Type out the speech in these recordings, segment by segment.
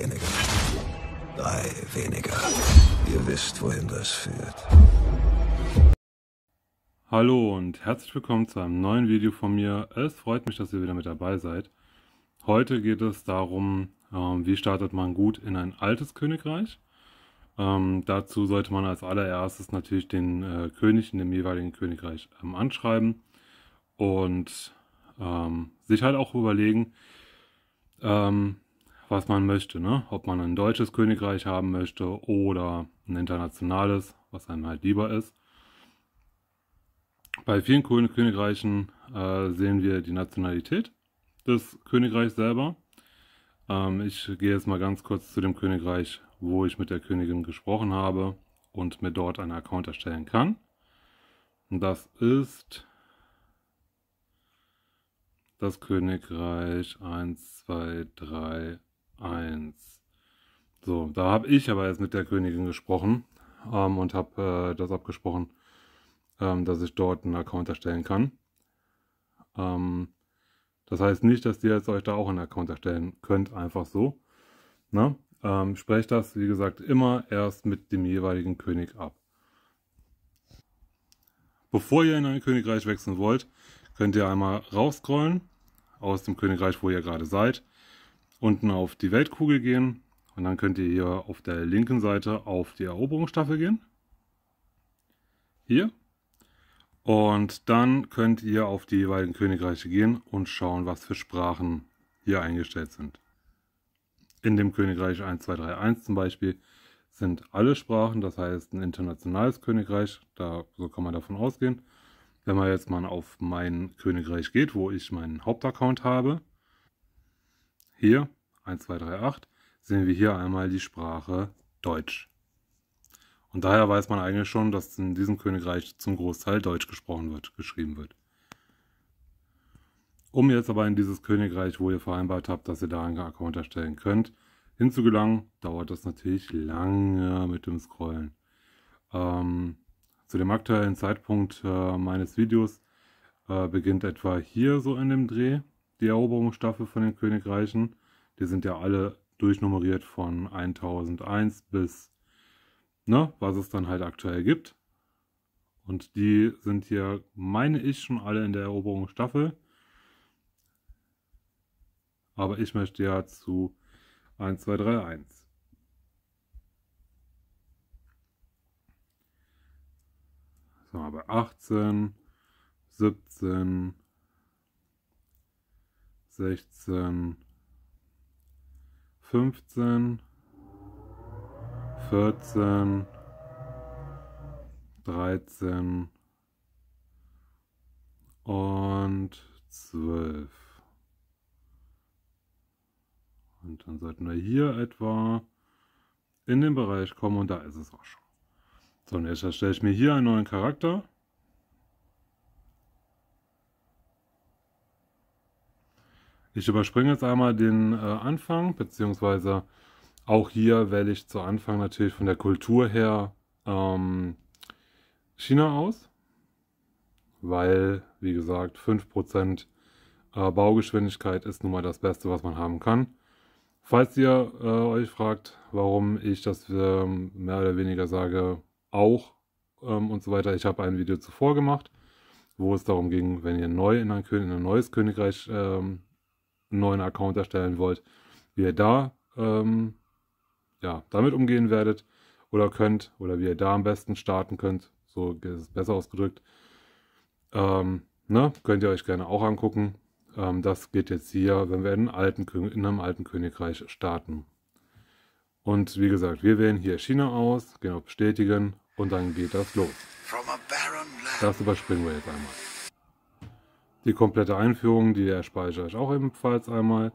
weniger. Drei weniger. Ihr wisst, wohin das führt. Hallo und herzlich willkommen zu einem neuen Video von mir. Es freut mich, dass ihr wieder mit dabei seid. Heute geht es darum, ähm, wie startet man gut in ein altes Königreich. Ähm, dazu sollte man als allererstes natürlich den äh, König in dem jeweiligen Königreich ähm, anschreiben und ähm, sich halt auch überlegen, ähm, was man möchte, ne? Ob man ein deutsches Königreich haben möchte oder ein internationales, was einem halt lieber ist. Bei vielen Königreichen äh, sehen wir die Nationalität des Königreichs selber. Ähm, ich gehe jetzt mal ganz kurz zu dem Königreich, wo ich mit der Königin gesprochen habe und mir dort einen Account erstellen kann. Das ist das Königreich 1, 2, 3, 1. So, da habe ich aber jetzt mit der Königin gesprochen ähm, und habe äh, das abgesprochen, ähm, dass ich dort einen Account erstellen kann. Ähm, das heißt nicht, dass ihr jetzt euch da auch einen Account erstellen könnt, einfach so. Ne? Ähm, sprecht das, wie gesagt, immer erst mit dem jeweiligen König ab. Bevor ihr in ein Königreich wechseln wollt, könnt ihr einmal rausscrollen aus dem Königreich, wo ihr gerade seid unten auf die Weltkugel gehen und dann könnt ihr hier auf der linken Seite auf die Eroberungsstaffel gehen. Hier. Und dann könnt ihr auf die jeweiligen Königreiche gehen und schauen, was für Sprachen hier eingestellt sind. In dem Königreich 1231 zum Beispiel sind alle Sprachen, das heißt ein internationales Königreich, da, so kann man davon ausgehen. Wenn man jetzt mal auf mein Königreich geht, wo ich meinen Hauptaccount habe, hier, 1238, sehen wir hier einmal die Sprache Deutsch. Und daher weiß man eigentlich schon, dass in diesem Königreich zum Großteil Deutsch gesprochen wird, geschrieben wird. Um jetzt aber in dieses Königreich, wo ihr vereinbart habt, dass ihr da einen Account erstellen könnt, hinzugelangen, dauert das natürlich lange mit dem Scrollen. Ähm, zu dem aktuellen Zeitpunkt äh, meines Videos äh, beginnt etwa hier so in dem Dreh die Eroberungsstaffel von den Königreichen. Die sind ja alle durchnummeriert von 1001 bis, ne, was es dann halt aktuell gibt. Und die sind hier, meine ich, schon alle in der Eroberungsstaffel. Aber ich möchte ja zu 1, 2, 3, 1. So, aber 18, 17, 16, 15, 14, 13 und 12. Und dann sollten wir hier etwa in den Bereich kommen und da ist es auch schon. So, und jetzt erstelle ich mir hier einen neuen Charakter. Ich überspringe jetzt einmal den äh, Anfang, beziehungsweise auch hier wähle ich zu Anfang natürlich von der Kultur her ähm, China aus, weil, wie gesagt, 5% äh, Baugeschwindigkeit ist nun mal das Beste, was man haben kann. Falls ihr äh, euch fragt, warum ich das ähm, mehr oder weniger sage, auch ähm, und so weiter, ich habe ein Video zuvor gemacht, wo es darum ging, wenn ihr neu in ein, Kön in ein neues Königreich ähm, einen neuen Account erstellen wollt, wie ihr da ähm, ja, damit umgehen werdet oder könnt oder wie ihr da am besten starten könnt. So ist es besser ausgedrückt. Ähm, ne? Könnt ihr euch gerne auch angucken. Ähm, das geht jetzt hier, wenn wir in, alten, in einem alten Königreich starten. Und wie gesagt, wir wählen hier China aus, gehen auf Bestätigen und dann geht das los. Das überspringen wir jetzt einmal. Die komplette Einführung, die speichere ich auch ebenfalls einmal.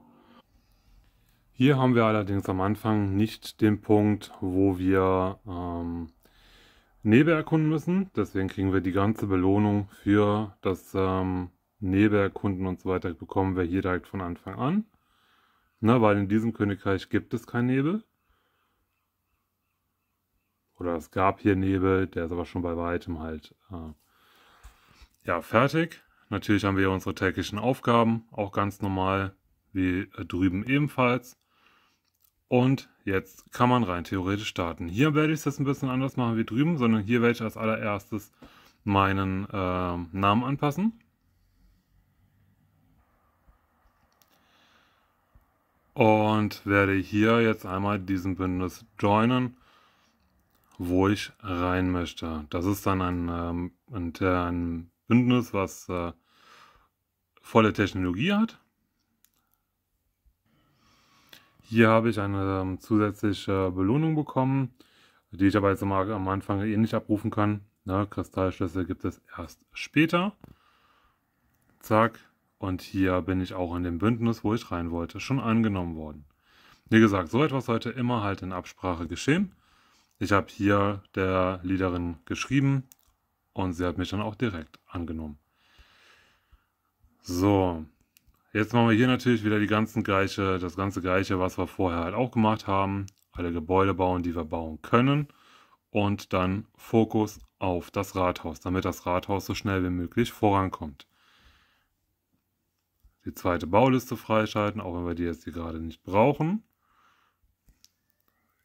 Hier haben wir allerdings am Anfang nicht den Punkt, wo wir ähm, Nebel erkunden müssen. Deswegen kriegen wir die ganze Belohnung für das ähm, Nebel erkunden und so weiter, bekommen wir hier direkt von Anfang an. Na, weil in diesem Königreich gibt es kein Nebel. Oder es gab hier Nebel, der ist aber schon bei weitem halt äh, ja, fertig. Natürlich haben wir unsere täglichen Aufgaben, auch ganz normal, wie äh, drüben ebenfalls. Und jetzt kann man rein theoretisch starten. Hier werde ich das ein bisschen anders machen wie drüben, sondern hier werde ich als allererstes meinen äh, Namen anpassen. Und werde hier jetzt einmal diesen Bündnis joinen, wo ich rein möchte. Das ist dann ein, ähm, ein, ein Bündnis, was äh, volle Technologie hat. Hier habe ich eine ähm, zusätzliche Belohnung bekommen, die ich aber jetzt am Anfang eh nicht abrufen kann. Ne? Kristallschlüssel gibt es erst später. Zack. Und hier bin ich auch in dem Bündnis, wo ich rein wollte, schon angenommen worden. Wie gesagt, so etwas sollte immer halt in Absprache geschehen. Ich habe hier der Leaderin geschrieben, und sie hat mich dann auch direkt angenommen. So, jetzt machen wir hier natürlich wieder die ganzen Gleiche, das ganze Gleiche, was wir vorher halt auch gemacht haben. Alle Gebäude bauen, die wir bauen können. Und dann Fokus auf das Rathaus, damit das Rathaus so schnell wie möglich vorankommt. Die zweite Bauliste freischalten, auch wenn wir die jetzt hier gerade nicht brauchen.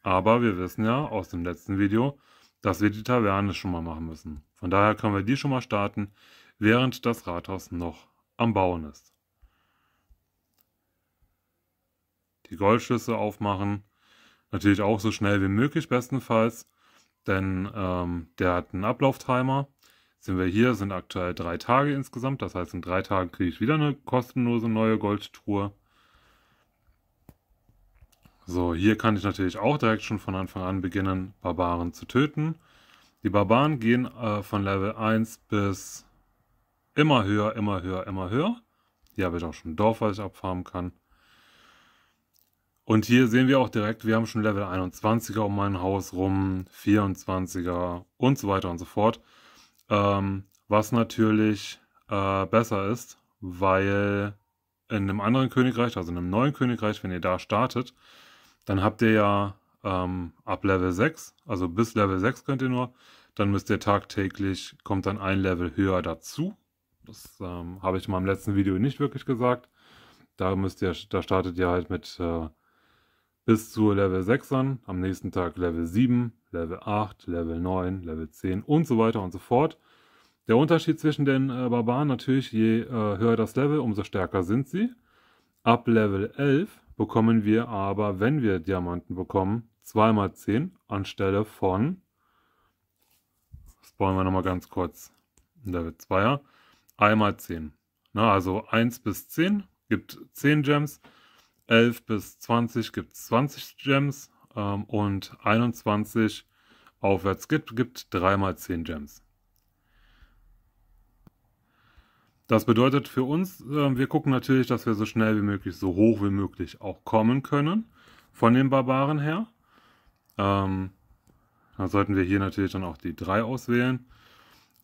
Aber wir wissen ja aus dem letzten Video, dass wir die Taverne schon mal machen müssen. Von daher können wir die schon mal starten, während das Rathaus noch am Bauen ist. Die Goldschüsse aufmachen, natürlich auch so schnell wie möglich bestenfalls, denn ähm, der hat einen Ablauftimer. Sind wir hier, sind aktuell drei Tage insgesamt, das heißt in drei Tagen kriege ich wieder eine kostenlose neue Goldtruhe. So, hier kann ich natürlich auch direkt schon von Anfang an beginnen, Barbaren zu töten. Die Barbaren gehen äh, von Level 1 bis immer höher, immer höher, immer höher. Hier habe ich auch schon ein Dorf, was ich abfarmen kann. Und hier sehen wir auch direkt, wir haben schon Level 21er um mein Haus rum, 24er und so weiter und so fort. Ähm, was natürlich äh, besser ist, weil in einem anderen Königreich, also in einem neuen Königreich, wenn ihr da startet, dann habt ihr ja ähm, ab Level 6, also bis Level 6 könnt ihr nur, dann müsst ihr tagtäglich, kommt dann ein Level höher dazu. Das ähm, habe ich in meinem letzten Video nicht wirklich gesagt. Da müsst ihr, da startet ihr halt mit äh, bis zu Level 6 an, am nächsten Tag Level 7, Level 8, Level 9, Level 10 und so weiter und so fort. Der Unterschied zwischen den äh, Barbaren natürlich, je äh, höher das Level, umso stärker sind sie. Ab Level 11 bekommen wir aber, wenn wir Diamanten bekommen, 2 mal 10 anstelle von, das wollen wir nochmal ganz kurz, Level 2er, 1 mal 10. Na, also 1 bis 10 gibt 10 Gems, 11 bis 20 gibt 20 Gems ähm, und 21 aufwärts gibt, gibt 3 mal 10 Gems. Das bedeutet für uns, ähm, wir gucken natürlich, dass wir so schnell wie möglich, so hoch wie möglich auch kommen können von den Barbaren her. Ähm, dann sollten wir hier natürlich dann auch die drei auswählen.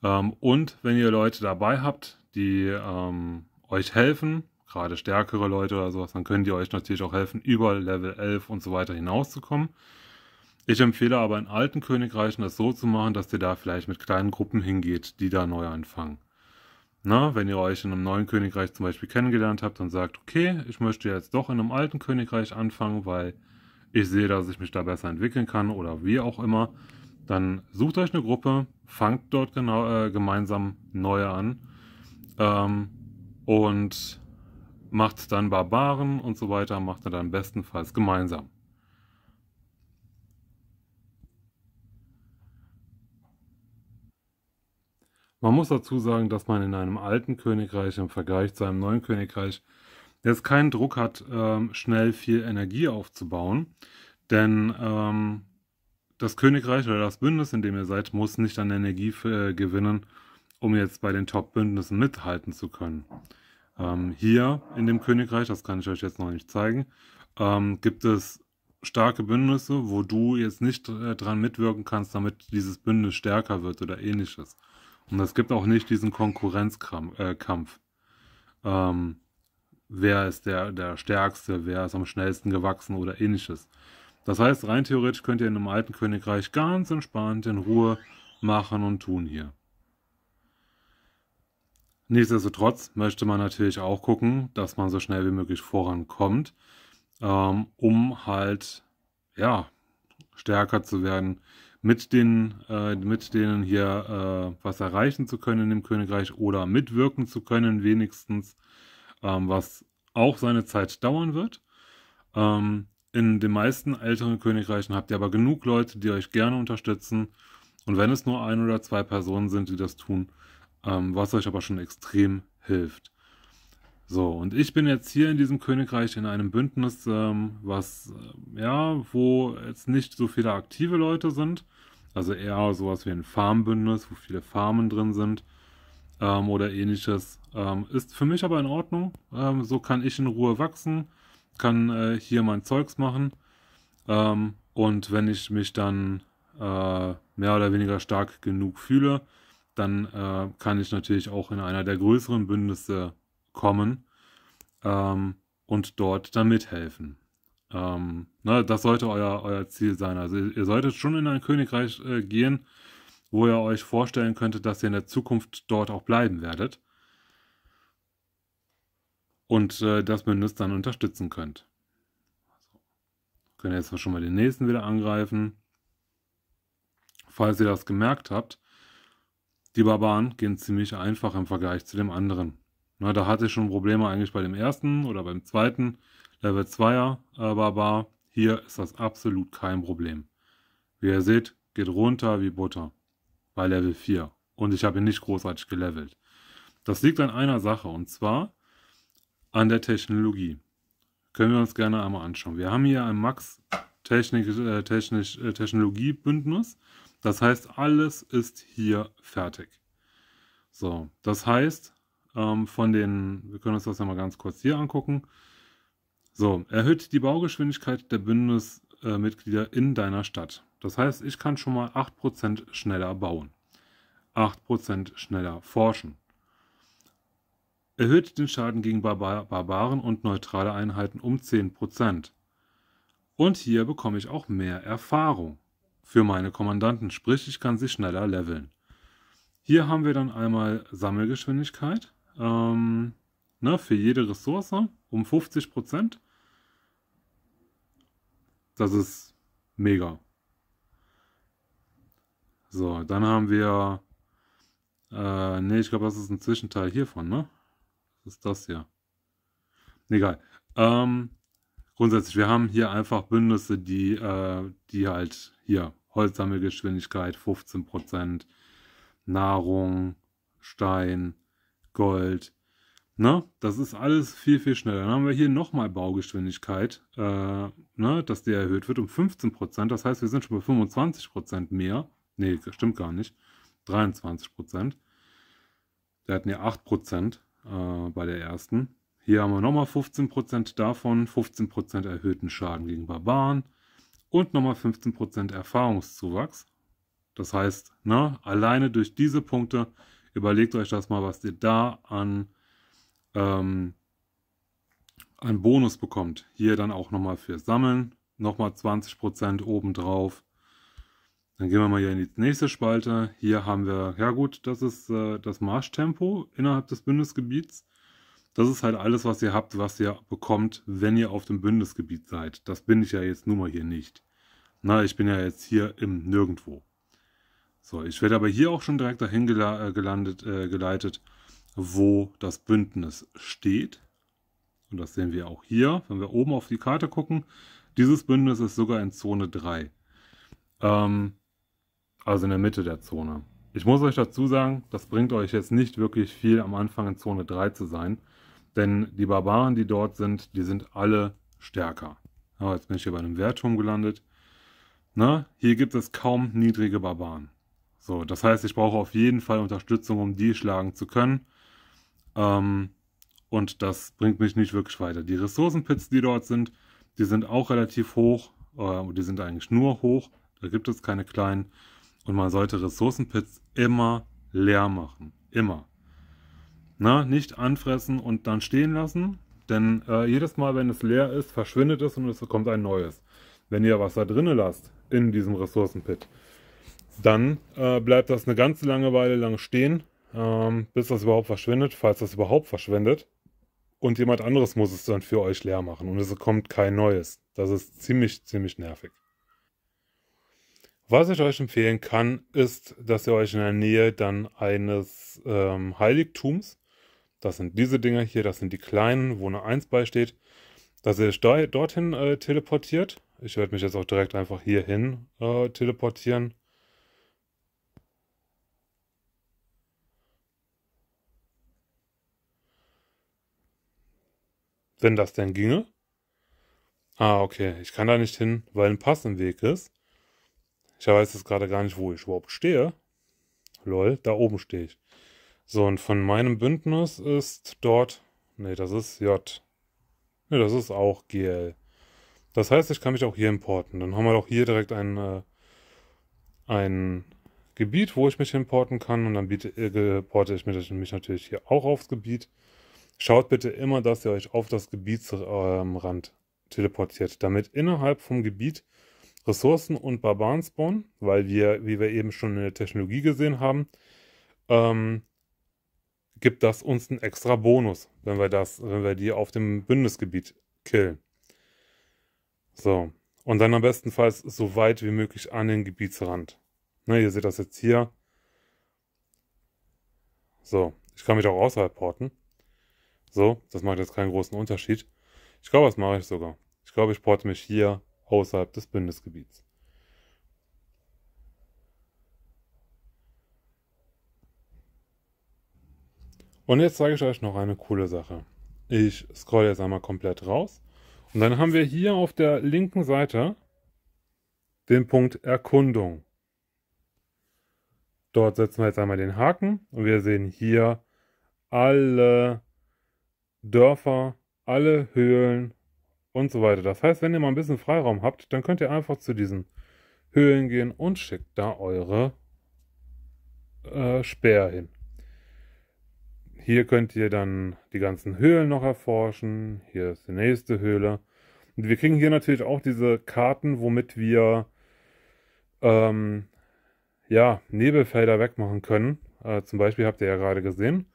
Ähm, und wenn ihr Leute dabei habt, die ähm, euch helfen, gerade stärkere Leute oder sowas, dann können die euch natürlich auch helfen, über Level 11 und so weiter hinauszukommen. Ich empfehle aber in alten Königreichen das so zu machen, dass ihr da vielleicht mit kleinen Gruppen hingeht, die da neu anfangen. Na, ne, wenn ihr euch in einem neuen Königreich zum Beispiel kennengelernt habt und sagt, okay, ich möchte jetzt doch in einem alten Königreich anfangen, weil ich sehe, dass ich mich da besser entwickeln kann oder wie auch immer, dann sucht euch eine Gruppe, fangt dort genau, äh, gemeinsam neue an ähm, und macht dann Barbaren und so weiter, macht ihr dann bestenfalls gemeinsam. Man muss dazu sagen, dass man in einem alten Königreich im Vergleich zu einem neuen Königreich jetzt keinen Druck hat, ähm, schnell viel Energie aufzubauen. Denn ähm, das Königreich oder das Bündnis, in dem ihr seid, muss nicht an Energie für, äh, gewinnen, um jetzt bei den Top-Bündnissen mithalten zu können. Ähm, hier in dem Königreich, das kann ich euch jetzt noch nicht zeigen, ähm, gibt es starke Bündnisse, wo du jetzt nicht äh, dran mitwirken kannst, damit dieses Bündnis stärker wird oder ähnliches. Und es gibt auch nicht diesen Konkurrenzkampf. Äh, ähm, wer ist der, der Stärkste, wer ist am schnellsten gewachsen oder ähnliches. Das heißt, rein theoretisch könnt ihr in einem alten Königreich ganz entspannt in Ruhe machen und tun hier. Nichtsdestotrotz möchte man natürlich auch gucken, dass man so schnell wie möglich vorankommt, ähm, um halt ja stärker zu werden, mit den, äh, mit denen hier äh, was erreichen zu können in dem Königreich oder mitwirken zu können, wenigstens, ähm, was auch seine Zeit dauern wird. Ähm, in den meisten älteren Königreichen habt ihr aber genug Leute, die euch gerne unterstützen. Und wenn es nur ein oder zwei Personen sind, die das tun, ähm, was euch aber schon extrem hilft. So, und ich bin jetzt hier in diesem Königreich in einem Bündnis, ähm, was, äh, ja, wo jetzt nicht so viele aktive Leute sind, also eher sowas wie ein Farmbündnis, wo viele Farmen drin sind ähm, oder ähnliches. Ähm, ist für mich aber in Ordnung. Ähm, so kann ich in Ruhe wachsen, kann äh, hier mein Zeugs machen. Ähm, und wenn ich mich dann äh, mehr oder weniger stark genug fühle, dann äh, kann ich natürlich auch in einer der größeren Bündnisse kommen ähm, und dort dann mithelfen. Ähm, na, ne, das sollte euer, euer Ziel sein. Also ihr, ihr solltet schon in ein Königreich äh, gehen, wo ihr euch vorstellen könntet, dass ihr in der Zukunft dort auch bleiben werdet. Und äh, das Bündnis dann unterstützen könnt. Also, könnt ihr jetzt schon mal den nächsten wieder angreifen. Falls ihr das gemerkt habt, die Barbaren gehen ziemlich einfach im Vergleich zu dem anderen. Na, ne, da hatte ich schon Probleme eigentlich bei dem ersten oder beim zweiten. Level 2er, aber hier ist das absolut kein Problem. Wie ihr seht, geht runter wie Butter bei Level 4 und ich habe ihn nicht großartig gelevelt. Das liegt an einer Sache und zwar an der Technologie. Können wir uns gerne einmal anschauen. Wir haben hier ein Max Technik, äh, Technik, äh, Technologiebündnis. Das heißt, alles ist hier fertig. So, das heißt, ähm, von den, wir können uns das ja mal ganz kurz hier angucken. So, erhöht die Baugeschwindigkeit der Bündnismitglieder in deiner Stadt. Das heißt, ich kann schon mal 8% schneller bauen. 8% schneller forschen. Erhöht den Schaden gegen Barbar Barbaren und neutrale Einheiten um 10%. Und hier bekomme ich auch mehr Erfahrung für meine Kommandanten, sprich ich kann sie schneller leveln. Hier haben wir dann einmal Sammelgeschwindigkeit ähm, ne, für jede Ressource um 50%. Das ist mega. So, dann haben wir. Äh, ne, ich glaube, das ist ein Zwischenteil hiervon, ne? Das ist das hier. Egal. Ähm, grundsätzlich, wir haben hier einfach Bündnisse, die, äh, die halt hier Holzsammelgeschwindigkeit 15%, Nahrung, Stein, Gold, Ne? Das ist alles viel, viel schneller. Dann haben wir hier nochmal Baugeschwindigkeit, äh, ne? dass die erhöht wird um 15 Das heißt, wir sind schon bei 25 mehr. Nee, das stimmt gar nicht. 23 Wir hatten ja 8 äh, bei der ersten. Hier haben wir nochmal 15 davon, 15 erhöhten Schaden gegen Barbaren und nochmal 15 Erfahrungszuwachs. Das heißt, ne, alleine durch diese Punkte überlegt euch das mal, was ihr da an ähm, einen Bonus bekommt. Hier dann auch nochmal für Sammeln, nochmal 20% obendrauf. Dann gehen wir mal hier in die nächste Spalte. Hier haben wir, ja gut, das ist äh, das Marschtempo innerhalb des Bündnisgebiets. Das ist halt alles, was ihr habt, was ihr bekommt, wenn ihr auf dem Bündnisgebiet seid. Das bin ich ja jetzt nun mal hier nicht. Na, ich bin ja jetzt hier im Nirgendwo. So, ich werde aber hier auch schon direkt dahin äh, gelandet, äh, geleitet wo das Bündnis steht. Und das sehen wir auch hier, wenn wir oben auf die Karte gucken. Dieses Bündnis ist sogar in Zone 3. Ähm, also in der Mitte der Zone. Ich muss euch dazu sagen, das bringt euch jetzt nicht wirklich viel, am Anfang in Zone 3 zu sein. Denn die Barbaren, die dort sind, die sind alle stärker. Aber jetzt bin ich hier bei einem Wehrturm gelandet. Na, ne? hier gibt es kaum niedrige Barbaren. So, das heißt, ich brauche auf jeden Fall Unterstützung, um die schlagen zu können. Ähm, und das bringt mich nicht wirklich weiter. Die Ressourcenpits, die dort sind, die sind auch relativ hoch. Äh, die sind eigentlich nur hoch. Da gibt es keine kleinen. Und man sollte Ressourcenpits immer leer machen. Immer. Na, ne? nicht anfressen und dann stehen lassen. Denn äh, jedes Mal, wenn es leer ist, verschwindet es und es kommt ein neues. Wenn ihr was da drinnen lasst, in diesem Ressourcenpit, dann äh, bleibt das eine ganze Langeweile lang stehen ähm, bis das überhaupt verschwindet, falls das überhaupt verschwindet. Und jemand anderes muss es dann für euch leer machen und es kommt kein neues. Das ist ziemlich, ziemlich nervig. Was ich euch empfehlen kann, ist, dass ihr euch in der Nähe dann eines ähm, Heiligtums, das sind diese Dinger hier, das sind die kleinen, wo eine 1 beisteht, dass ihr euch dorthin äh, teleportiert. Ich werde mich jetzt auch direkt einfach hierhin äh, teleportieren. Wenn das denn ginge. Ah, okay. Ich kann da nicht hin, weil ein Pass im Weg ist. Ich weiß jetzt gerade gar nicht, wo ich überhaupt stehe. Lol, da oben stehe ich. So, und von meinem Bündnis ist dort... Ne, das ist J. Ne, das ist auch GL. Das heißt, ich kann mich auch hier importen. Dann haben wir doch hier direkt ein, äh, ein Gebiet, wo ich mich importen kann. Und dann biete, äh, importe ich mich natürlich hier auch aufs Gebiet. Schaut bitte immer, dass ihr euch auf das Gebietsrand ähm, teleportiert, damit innerhalb vom Gebiet Ressourcen und Barbaren spawnen, weil wir, wie wir eben schon in der Technologie gesehen haben, ähm, gibt das uns einen extra Bonus, wenn wir das, wenn wir die auf dem Bündnisgebiet killen. So. Und dann am bestenfalls so weit wie möglich an den Gebietsrand. Ne, ihr seht das jetzt hier. So, ich kann mich auch außerhalb porten. So, das macht jetzt keinen großen Unterschied. Ich glaube, das mache ich sogar. Ich glaube, ich porte mich hier außerhalb des Bündnisgebiets. Und jetzt zeige ich euch noch eine coole Sache. Ich scroll jetzt einmal komplett raus. Und dann haben wir hier auf der linken Seite den Punkt Erkundung. Dort setzen wir jetzt einmal den Haken und wir sehen hier alle Dörfer, alle Höhlen und so weiter. Das heißt, wenn ihr mal ein bisschen Freiraum habt, dann könnt ihr einfach zu diesen Höhlen gehen und schickt da eure äh, Speer hin. Hier könnt ihr dann die ganzen Höhlen noch erforschen. Hier ist die nächste Höhle. Und wir kriegen hier natürlich auch diese Karten, womit wir ähm, ja, Nebelfelder wegmachen können. Äh, zum Beispiel habt ihr ja gerade gesehen.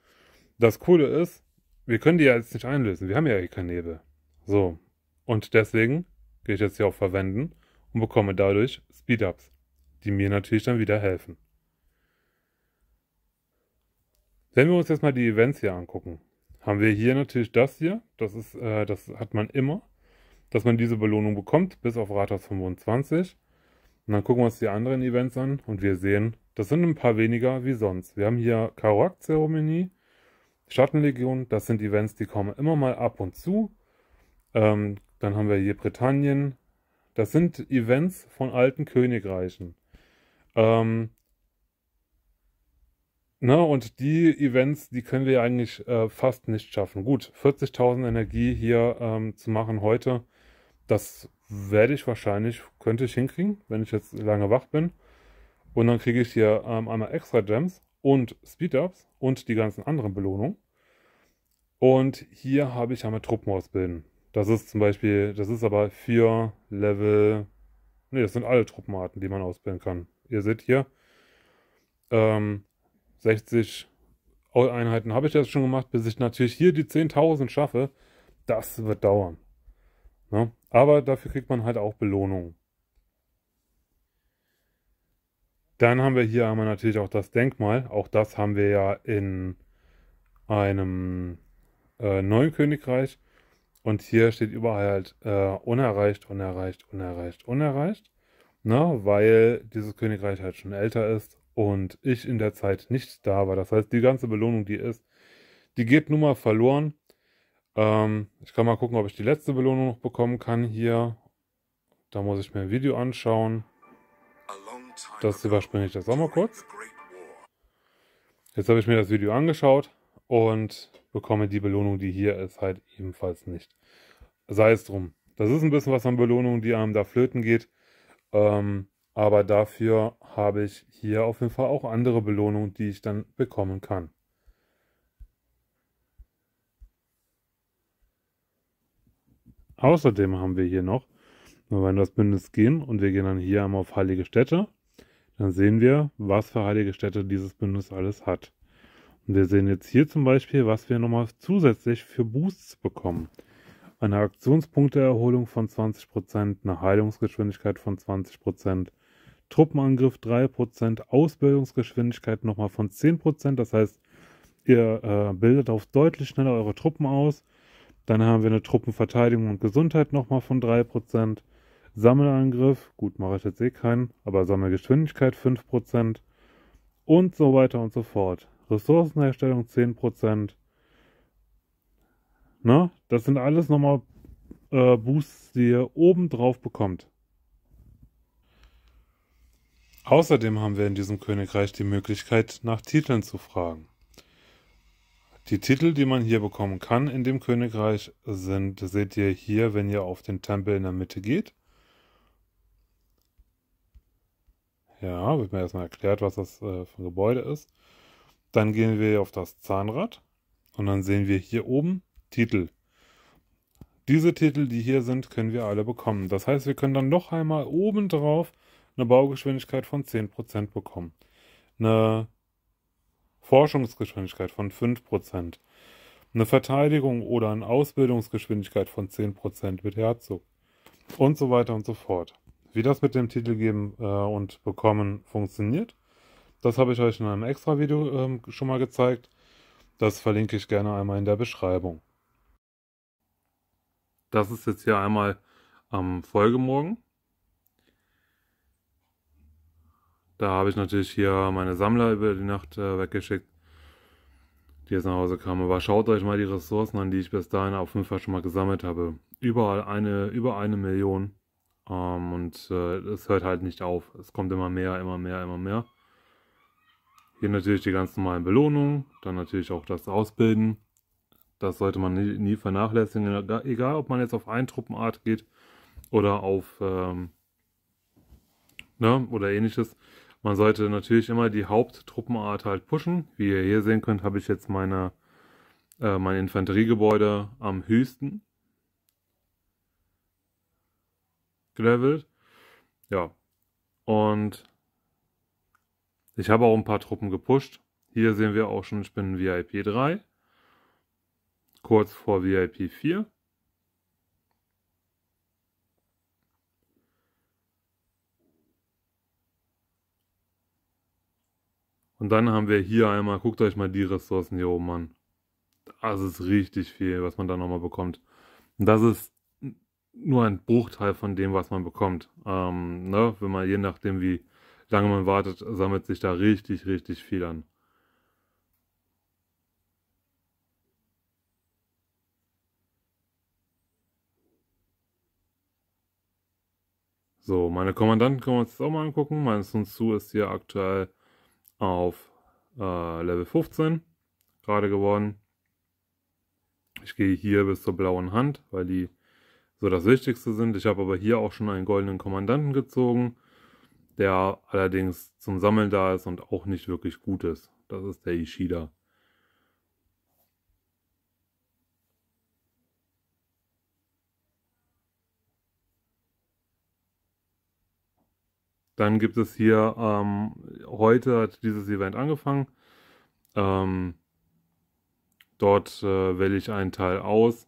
Das Coole ist, wir können die ja jetzt nicht einlösen. Wir haben ja hier eh keinen Nebel. So. Und deswegen gehe ich jetzt hier auf Verwenden und bekomme dadurch Speedups, die mir natürlich dann wieder helfen. Wenn wir uns jetzt mal die Events hier angucken, haben wir hier natürlich das hier. Das, ist, äh, das hat man immer, dass man diese Belohnung bekommt, bis auf Rathaus 25. Und dann gucken wir uns die anderen Events an und wir sehen, das sind ein paar weniger wie sonst. Wir haben hier Karoak-Zeremonie, Schattenlegion, das sind Events, die kommen immer mal ab und zu. Ähm, dann haben wir hier Britannien. Das sind Events von alten Königreichen. Ähm, na, ne, und die Events, die können wir eigentlich äh, fast nicht schaffen. Gut, 40.000 Energie hier ähm, zu machen heute, das werde ich wahrscheinlich, könnte ich hinkriegen, wenn ich jetzt lange wach bin. Und dann kriege ich hier ähm, einmal extra Gems und Speed-Ups und die ganzen anderen Belohnungen. Und hier habe ich einmal Truppen ausbilden. Das ist zum Beispiel, das ist aber vier Level. Ne, das sind alle Truppenarten, die man ausbilden kann. Ihr seht hier, ähm, 60 Einheiten habe ich jetzt schon gemacht, bis ich natürlich hier die 10.000 schaffe. Das wird dauern. Ne? Aber dafür kriegt man halt auch Belohnungen. Dann haben wir hier einmal natürlich auch das Denkmal. Auch das haben wir ja in einem äh, neuen Königreich. Und hier steht überall halt äh, unerreicht, unerreicht, unerreicht, unerreicht. Na, weil dieses Königreich halt schon älter ist und ich in der Zeit nicht da war. Das heißt, die ganze Belohnung, die ist, die geht nun mal verloren. Ähm, ich kann mal gucken, ob ich die letzte Belohnung noch bekommen kann hier. Da muss ich mir ein Video anschauen. Das überspringe ich jetzt auch mal kurz. Jetzt habe ich mir das Video angeschaut und bekomme die Belohnung, die hier ist, halt ebenfalls nicht. Sei es drum. Das ist ein bisschen was an Belohnung, die einem da flöten geht. Ähm, aber dafür habe ich hier auf jeden Fall auch andere Belohnungen, die ich dann bekommen kann. Außerdem haben wir hier noch, wenn wir in das Bündnis gehen und wir gehen dann hier einmal auf heilige Städte, dann sehen wir, was für heilige Städte dieses Bündnis alles hat. Und wir sehen jetzt hier zum Beispiel, was wir nochmal zusätzlich für Boosts bekommen. Eine Aktionspunkteerholung von 20%, eine Heilungsgeschwindigkeit von 20%, Truppenangriff 3%, Ausbildungsgeschwindigkeit nochmal von 10%. Das heißt, ihr äh, bildet auf deutlich schneller eure Truppen aus. Dann haben wir eine Truppenverteidigung und Gesundheit nochmal von 3%. Sammelangriff, gut, mache ich jetzt eh keinen, aber Sammelgeschwindigkeit 5% und so weiter und so fort. Ressourcenherstellung 10%. Ne? Das sind alles nochmal äh, Boosts, die ihr oben drauf bekommt. Außerdem haben wir in diesem Königreich die Möglichkeit, nach Titeln zu fragen. Die Titel, die man hier bekommen kann in dem Königreich, sind, seht ihr hier, wenn ihr auf den Tempel in der Mitte geht. Ja, wird mir erstmal erklärt, was das äh, für ein Gebäude ist. Dann gehen wir auf das Zahnrad und dann sehen wir hier oben Titel. Diese Titel, die hier sind, können wir alle bekommen. Das heißt, wir können dann noch einmal obendrauf eine Baugeschwindigkeit von 10% bekommen. Eine Forschungsgeschwindigkeit von 5%. Eine Verteidigung oder eine Ausbildungsgeschwindigkeit von 10% mit Herzog. Und so weiter und so fort. Wie das mit dem Titel geben äh, und bekommen funktioniert, das habe ich euch in einem extra Video ähm, schon mal gezeigt. Das verlinke ich gerne einmal in der Beschreibung. Das ist jetzt hier einmal am Folgemorgen. Da habe ich natürlich hier meine Sammler über die Nacht äh, weggeschickt, die jetzt nach Hause kamen. Aber schaut euch mal die Ressourcen an, die ich bis dahin auf jeden Fall schon mal gesammelt habe. Überall eine, über eine Million. Ähm, und äh, es hört halt nicht auf. Es kommt immer mehr, immer mehr, immer mehr. Hier natürlich die ganz normalen Belohnungen, dann natürlich auch das Ausbilden. Das sollte man nie, nie vernachlässigen, egal ob man jetzt auf Eintruppenart geht oder auf ähm, ne, oder ähnliches. Man sollte natürlich immer die Haupttruppenart halt pushen. Wie ihr hier sehen könnt, habe ich jetzt meine, äh, mein Infanteriegebäude am höchsten. gelevelt. Ja. Und ich habe auch ein paar Truppen gepusht. Hier sehen wir auch schon, ich bin VIP 3. Kurz vor VIP 4. Und dann haben wir hier einmal, guckt euch mal die Ressourcen hier oben an. Das ist richtig viel, was man da nochmal bekommt. Und das ist nur ein Bruchteil von dem, was man bekommt. Ähm, ne? Wenn man je nachdem, wie lange man wartet, sammelt sich da richtig, richtig viel an. So, meine Kommandanten können wir uns jetzt auch mal angucken. Mein Sun Tzu ist hier aktuell auf äh, Level 15 gerade geworden. Ich gehe hier bis zur blauen Hand, weil die so das Wichtigste sind. Ich habe aber hier auch schon einen goldenen Kommandanten gezogen, der allerdings zum Sammeln da ist und auch nicht wirklich gut ist. Das ist der Ishida. Dann gibt es hier, ähm, heute hat dieses Event angefangen. Ähm, dort äh, wähle ich einen Teil aus.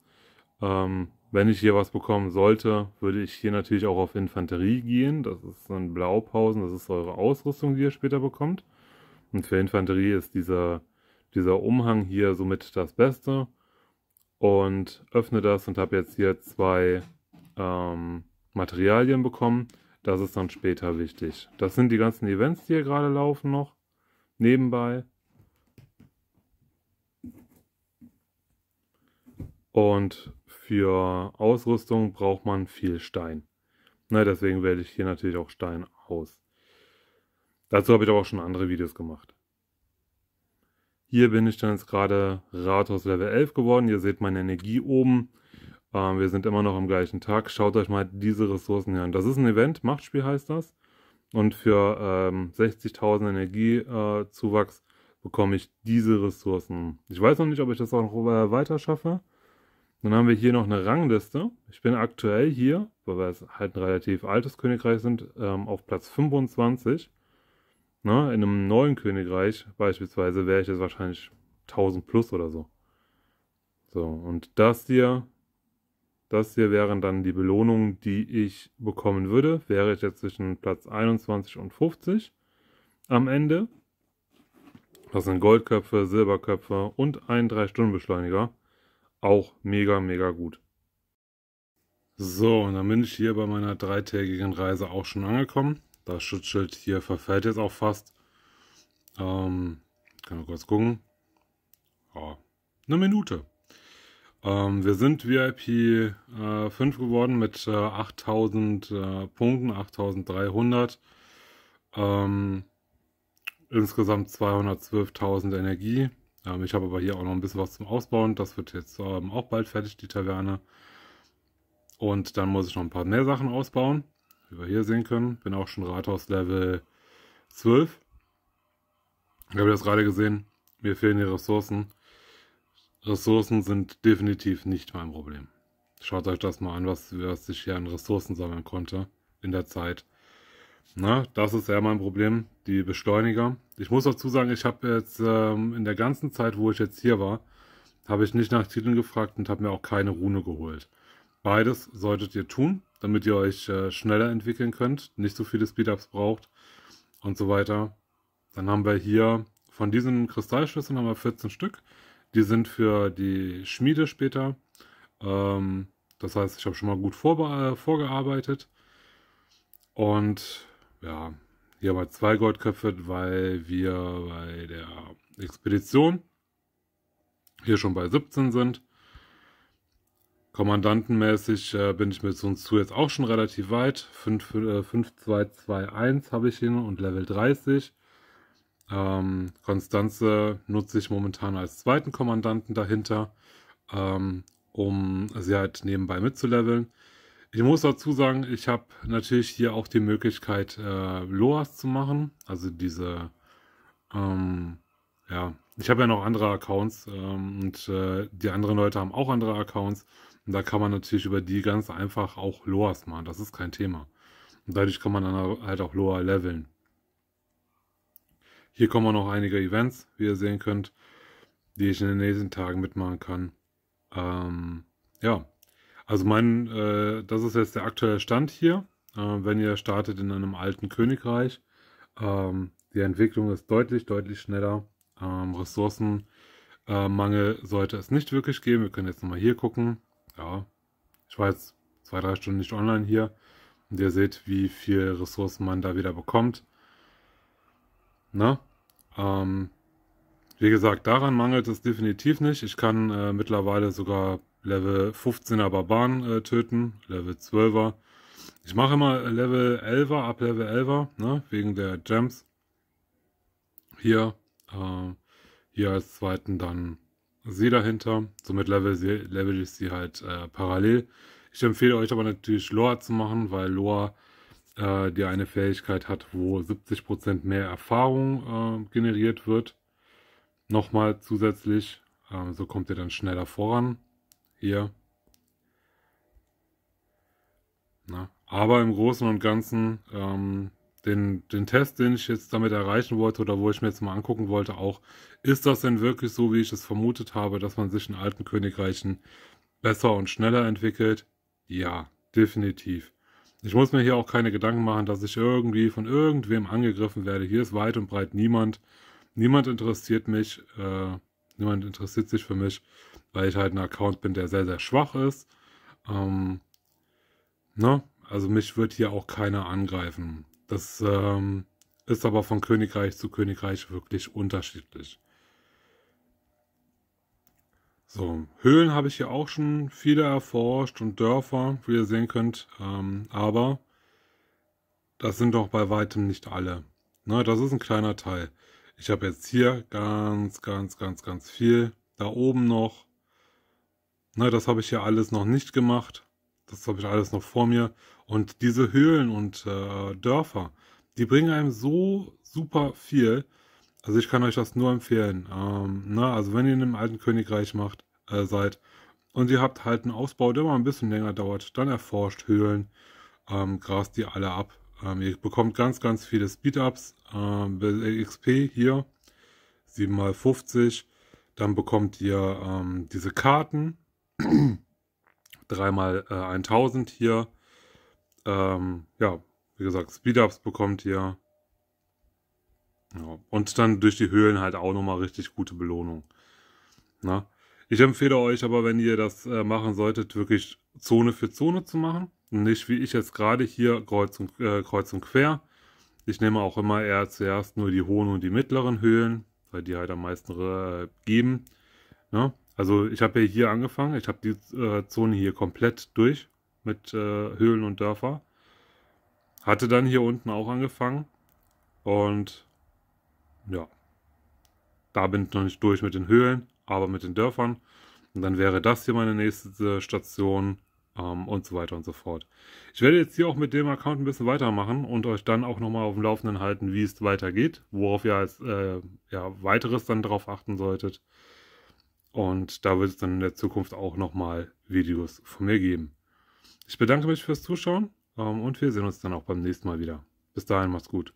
Ähm, wenn ich hier was bekommen sollte, würde ich hier natürlich auch auf Infanterie gehen. Das ist so ein Blaupausen, das ist eure Ausrüstung, die ihr später bekommt. Und für Infanterie ist dieser, dieser Umhang hier somit das Beste. Und öffne das und habe jetzt hier zwei ähm, Materialien bekommen. Das ist dann später wichtig. Das sind die ganzen Events, die hier gerade laufen noch. Nebenbei. Und für Ausrüstung braucht man viel Stein. Na, ne, deswegen wähle ich hier natürlich auch Stein aus. Dazu habe ich aber auch schon andere Videos gemacht. Hier bin ich dann jetzt gerade Rathaus Level 11 geworden. Ihr seht meine Energie oben. Ähm, wir sind immer noch am gleichen Tag. Schaut euch mal diese Ressourcen hier an. Das ist ein Event, Machtspiel heißt das. Und für ähm, 60.000 Energiezuwachs äh, bekomme ich diese Ressourcen. Ich weiß noch nicht, ob ich das auch noch äh, weiter schaffe. Dann haben wir hier noch eine Rangliste. Ich bin aktuell hier, weil wir halt ein relativ altes Königreich sind, ähm, auf Platz 25. Na, ne, in einem neuen Königreich beispielsweise wäre ich jetzt wahrscheinlich 1000 plus oder so. So, und das hier, das hier wären dann die Belohnungen, die ich bekommen würde. Wäre ich jetzt zwischen Platz 21 und 50 am Ende. Das sind Goldköpfe, Silberköpfe und ein 3-Stunden-Beschleuniger. Auch mega, mega gut. So, und dann bin ich hier bei meiner dreitägigen Reise auch schon angekommen. Das Schutzschild hier verfällt jetzt auch fast. Ähm, kann man kurz gucken. Ja, eine Minute. Ähm, wir sind VIP äh, 5 geworden mit äh, 8000 äh, Punkten, 8300. Ähm, insgesamt 212.000 Energie. Ähm, ich habe aber hier auch noch ein bisschen was zum Ausbauen. Das wird jetzt ähm, auch bald fertig, die Taverne. Und dann muss ich noch ein paar mehr Sachen ausbauen, wie wir hier sehen können. Bin auch schon Rathaus Level 12. Ich habe das gerade gesehen. Mir fehlen die Ressourcen. Ressourcen sind definitiv nicht mein Problem. Schaut euch das mal an, was, was ich hier an Ressourcen sammeln konnte in der Zeit. Na, ne? das ist ja mein Problem, die Beschleuniger. Ich muss dazu sagen, ich habe jetzt ähm, in der ganzen Zeit, wo ich jetzt hier war, habe ich nicht nach Titeln gefragt und habe mir auch keine Rune geholt. Beides solltet ihr tun, damit ihr euch äh, schneller entwickeln könnt, nicht so viele Speedups braucht und so weiter. Dann haben wir hier von diesen Kristallschlüsseln haben wir 14 Stück. Die sind für die Schmiede später. Ähm, das heißt, ich habe schon mal gut vor, äh, vorgearbeitet. Und ja, hier haben wir halt zwei Goldköpfe, weil wir bei der Expedition hier schon bei 17 sind. Kommandantenmäßig äh, bin ich mit so zu jetzt auch schon relativ weit. 5221 äh, habe ich hin und Level 30. Ähm, Konstanze nutze ich momentan als zweiten Kommandanten dahinter, ähm, um sie halt nebenbei mitzuleveln. Ich muss dazu sagen, ich habe natürlich hier auch die Möglichkeit, äh, Loas zu machen. Also diese, ähm, ja, ich habe ja noch andere Accounts ähm, und äh, die anderen Leute haben auch andere Accounts. Und da kann man natürlich über die ganz einfach auch Loas machen. Das ist kein Thema. Und dadurch kann man dann halt auch Loa leveln. Hier kommen auch noch einige Events, wie ihr sehen könnt, die ich in den nächsten Tagen mitmachen kann. Ähm, ja, also mein, äh, das ist jetzt der aktuelle Stand hier. Äh, wenn ihr startet in einem alten Königreich, ähm, die Entwicklung ist deutlich, deutlich schneller. Ähm, Ressourcenmangel sollte es nicht wirklich geben. Wir können jetzt nochmal hier gucken. Ja, ich war jetzt zwei, drei Stunden nicht online hier. Und ihr seht, wie viel Ressourcen man da wieder bekommt. Ne? Ähm, wie gesagt, daran mangelt es definitiv nicht. Ich kann äh, mittlerweile sogar Level 15er Barbaren äh, töten, Level 12er. Ich mache immer Level 11er, ab Level 11er, ne, wegen der Gems. Hier, äh, hier als zweiten dann sie dahinter. Somit level, sie, level ich sie halt äh, parallel. Ich empfehle euch aber natürlich Loa zu machen, weil Loa äh, die eine Fähigkeit hat, wo 70% mehr Erfahrung äh, generiert wird. Nochmal zusätzlich, ähm, so kommt ihr dann schneller voran hier. Na, aber im Großen und Ganzen, ähm, den, den Test, den ich jetzt damit erreichen wollte oder wo ich mir jetzt mal angucken wollte, auch, ist das denn wirklich so, wie ich es vermutet habe, dass man sich in alten Königreichen besser und schneller entwickelt? Ja, definitiv. Ich muss mir hier auch keine Gedanken machen, dass ich irgendwie von irgendwem angegriffen werde. Hier ist weit und breit niemand. Niemand interessiert mich. Äh, niemand interessiert sich für mich weil ich halt ein Account bin, der sehr, sehr schwach ist. Ähm, ne? Also mich wird hier auch keiner angreifen. Das ähm, ist aber von Königreich zu Königreich wirklich unterschiedlich. So, Höhlen habe ich hier auch schon viele erforscht und Dörfer, wie ihr sehen könnt. Ähm, aber das sind doch bei weitem nicht alle. Ne, das ist ein kleiner Teil. Ich habe jetzt hier ganz, ganz, ganz, ganz viel. Da oben noch. Na, ne, das habe ich ja alles noch nicht gemacht. Das habe ich alles noch vor mir. Und diese Höhlen und äh, Dörfer, die bringen einem so super viel. Also ich kann euch das nur empfehlen. Ähm, na, ne, also wenn ihr in einem alten Königreich macht, äh, seid und ihr habt halt einen Ausbau, der mal ein bisschen länger dauert, dann erforscht Höhlen, ähm, grast die alle ab. Ähm, ihr bekommt ganz, ganz viele Speed-Ups, ähm, XP hier, 7x50. Dann bekommt ihr ähm, diese Karten, Dreimal äh, 1000 hier. Ähm, ja, wie gesagt, Speedups bekommt ihr. Ja, und dann durch die Höhlen halt auch nochmal richtig gute Belohnung. Na? Ne? Ich empfehle euch aber, wenn ihr das äh, machen solltet, wirklich Zone für Zone zu machen. Nicht wie ich jetzt gerade hier kreuz und, äh, kreuz und quer. Ich nehme auch immer eher zuerst nur die hohen und die mittleren Höhlen, weil die halt am meisten äh, geben. Ja? Ne? Also ich habe ja hier angefangen, ich habe die äh, Zone hier komplett durch mit äh, Höhlen und Dörfer. Hatte dann hier unten auch angefangen und ja, da bin ich noch nicht durch mit den Höhlen, aber mit den Dörfern. Und dann wäre das hier meine nächste Station ähm, und so weiter und so fort. Ich werde jetzt hier auch mit dem Account ein bisschen weitermachen und euch dann auch nochmal auf dem Laufenden halten, wie es weitergeht, worauf ihr als äh, ja, weiteres dann darauf achten solltet. Und da wird es dann in der Zukunft auch nochmal Videos von mir geben. Ich bedanke mich fürs Zuschauen ähm, und wir sehen uns dann auch beim nächsten Mal wieder. Bis dahin, macht's gut.